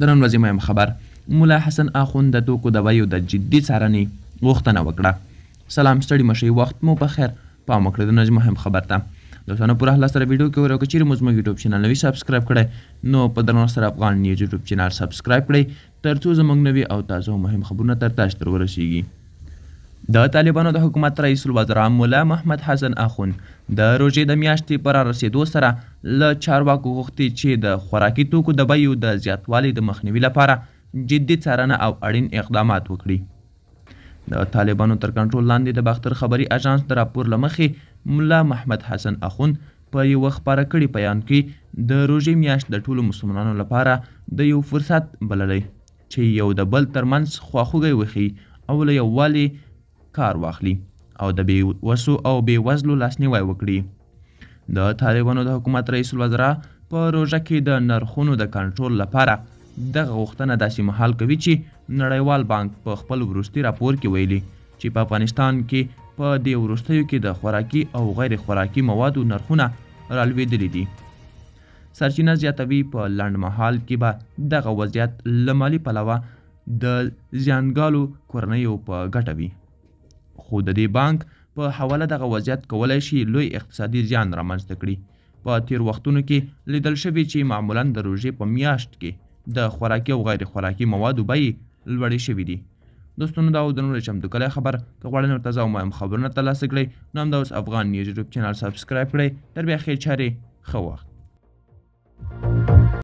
د نن ورځې مهم خبر مولا حسن اخوند د توکو د بیو د جدي څارنې غوښتنه وکړه سلام ستړي مشي وخت مو په خیر پام وکړئ د نن مهم خبر ته دوستانو پوره حل سره ویډیو کې ورو چیرې موږ یوټیوب چینل نوی سبسکرایب کړئ نو په درنو سره افغان نیوز یوټیوب چینل سبسکرایب کړئ ترڅو زموږ نوي او تازه مهم خبرونه تر تاسو ته ورسیږي د طالبانو د حکومت رئیس الوزرا مولا محمد حسن اخون د روژې د میاشتې پر رسیدو سره له چارواکو غوښتي چې د خوراکي توکو د بیو د زیاتوالي د مخنیوي لپاره جدي څارنه او اړین اقدامات وکړي د طالبانو تر کنټرول لاندې د باختر خبري اژانس د راپور له مخې ملا محمد حسن اخون په یوه خپاره کړي بیان کې د روژې میاشت د ټولو مسلمانانو لپاره د یو فرصت بللی چې یو د بل ترمنځ خواخوږی وښیي او له یووالي کار واخلي او د بې وسو او بې وزلو لاسنیوی وکړي د طالبانو د حکومت رئیس الوزرا په روژه کې د نرخونو د کنټرول لپاره دغه غوښتنه داسې مهال کوي چې نړیوال بانک په خپل وروستي راپور کې ویلي چې په افغانستان کې په دې وروستیو کې د خوراکي او غیر خوراکي موادو نرخونه رالوېدلي دي سرچینه زیاتوي په لنډ مهال کې به دغه وضعیت له مالي پلوه د زیانګالو کورنیو په ګټه وي خو د دې بانک په حواله دغه وضعیت کولای شي لوی اقتصادي زیان رامنځته کړي په تیر وختونو کې لیدل شوی چې معمولا د روژې په میاشت کې د خوراکي او غیر خوراکي موادو بیې لوړې شوي دي دوستونو دا و د نورې چمتو کلی خبر که غواړئ نور تازه او مهم خبرونه ترلاسه کړئ نو همدا اوس افغان نیوز یوټیوب چینل سبسکرایب کړئ تر بیا ښې چارې ښه وخت